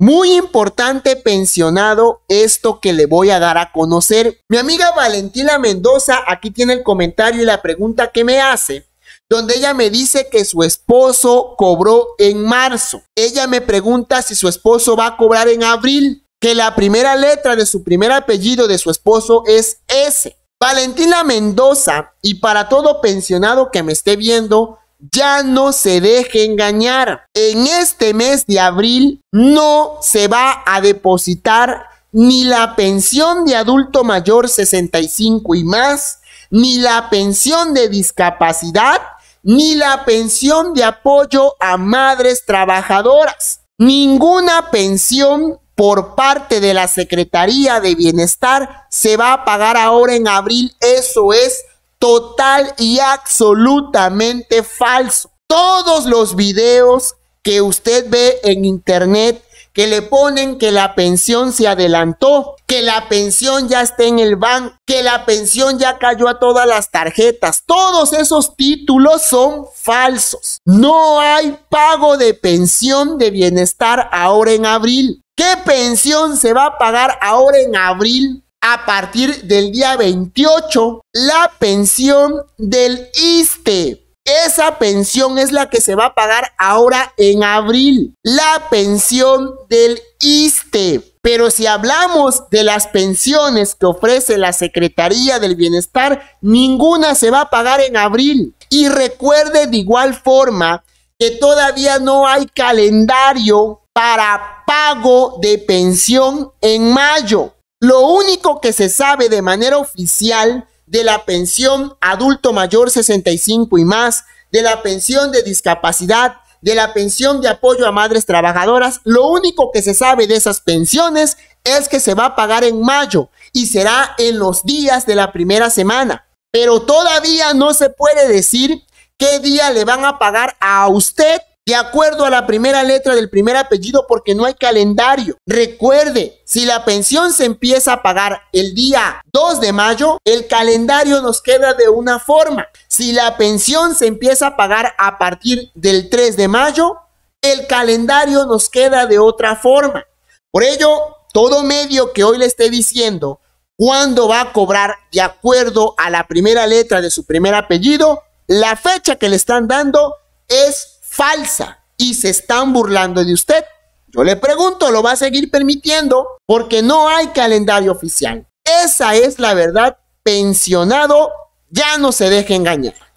Muy importante, pensionado, esto que le voy a dar a conocer. Mi amiga Valentina Mendoza aquí tiene el comentario y la pregunta que me hace, donde ella me dice que su esposo cobró en marzo. Ella me pregunta si su esposo va a cobrar en abril, que la primera letra de su primer apellido de su esposo es S. Valentina Mendoza, y para todo pensionado que me esté viendo, ya no se deje engañar. En este mes de abril no se va a depositar ni la pensión de adulto mayor 65 y más, ni la pensión de discapacidad, ni la pensión de apoyo a madres trabajadoras. Ninguna pensión por parte de la Secretaría de Bienestar se va a pagar ahora en abril. Eso es total y absolutamente falso. Todos los videos que usted ve en internet que le ponen que la pensión se adelantó, que la pensión ya está en el banco, que la pensión ya cayó a todas las tarjetas. Todos esos títulos son falsos. No hay pago de pensión de bienestar ahora en abril. ¿Qué pensión se va a pagar ahora en abril a partir del día 28 la pensión del ISTE. Esa pensión es la que se va a pagar ahora en abril. La pensión del ISTE. Pero si hablamos de las pensiones que ofrece la Secretaría del Bienestar, ninguna se va a pagar en abril. Y recuerde de igual forma que todavía no hay calendario para pago de pensión en mayo. Lo único que se sabe de manera oficial de la pensión adulto mayor 65 y más, de la pensión de discapacidad, de la pensión de apoyo a madres trabajadoras, lo único que se sabe de esas pensiones es que se va a pagar en mayo y será en los días de la primera semana. Pero todavía no se puede decir qué día le van a pagar a usted de acuerdo a la primera letra del primer apellido porque no hay calendario. Recuerde, si la pensión se empieza a pagar el día 2 de mayo, el calendario nos queda de una forma. Si la pensión se empieza a pagar a partir del 3 de mayo, el calendario nos queda de otra forma. Por ello, todo medio que hoy le esté diciendo cuándo va a cobrar de acuerdo a la primera letra de su primer apellido, la fecha que le están dando es falsa y se están burlando de usted. Yo le pregunto, ¿lo va a seguir permitiendo? Porque no hay calendario oficial. Esa es la verdad, pensionado, ya no se deje engañar.